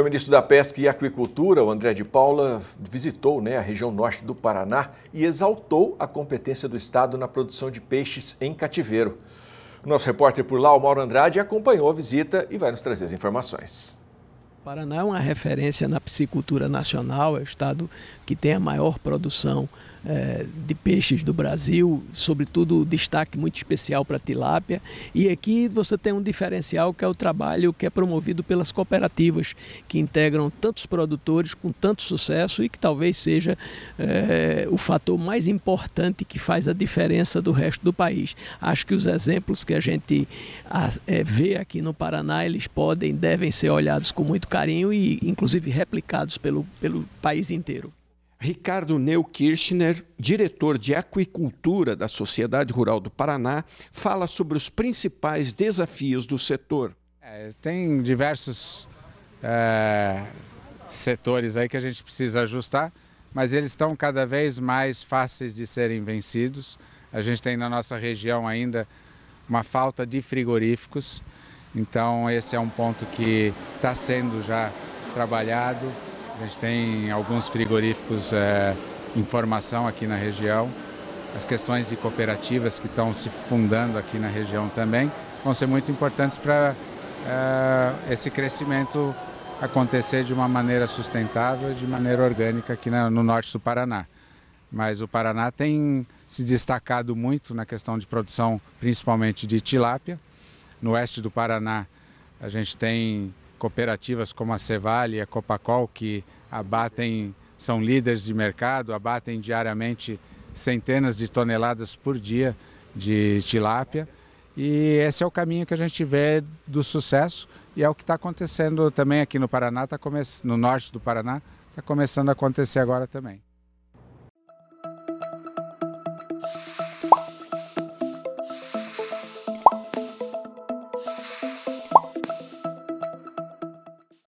O ministro da Pesca e Aquicultura, o André de Paula, visitou né, a região norte do Paraná e exaltou a competência do Estado na produção de peixes em cativeiro. nosso repórter por lá, o Mauro Andrade, acompanhou a visita e vai nos trazer as informações. Paraná é uma referência na piscicultura nacional, é o estado que tem a maior produção é, de peixes do Brasil, sobretudo destaque muito especial para tilápia. E aqui você tem um diferencial que é o trabalho que é promovido pelas cooperativas, que integram tantos produtores com tanto sucesso e que talvez seja é, o fator mais importante que faz a diferença do resto do país. Acho que os exemplos que a gente é, vê aqui no Paraná, eles podem, devem ser olhados com muito carinho e, inclusive, replicados pelo, pelo país inteiro. Ricardo Neu Kirchner, diretor de aquicultura da Sociedade Rural do Paraná, fala sobre os principais desafios do setor. É, tem diversos é, setores aí que a gente precisa ajustar, mas eles estão cada vez mais fáceis de serem vencidos. A gente tem na nossa região ainda uma falta de frigoríficos. Então, esse é um ponto que está sendo já trabalhado. A gente tem alguns frigoríficos é, em formação aqui na região. As questões de cooperativas que estão se fundando aqui na região também vão ser muito importantes para é, esse crescimento acontecer de uma maneira sustentável, de maneira orgânica aqui no norte do Paraná. Mas o Paraná tem se destacado muito na questão de produção, principalmente de tilápia, no oeste do Paraná, a gente tem cooperativas como a Cevale e a Copacol que abatem, são líderes de mercado, abatem diariamente centenas de toneladas por dia de tilápia. E esse é o caminho que a gente vê do sucesso e é o que está acontecendo também aqui no Paraná, tá come... no norte do Paraná, está começando a acontecer agora também.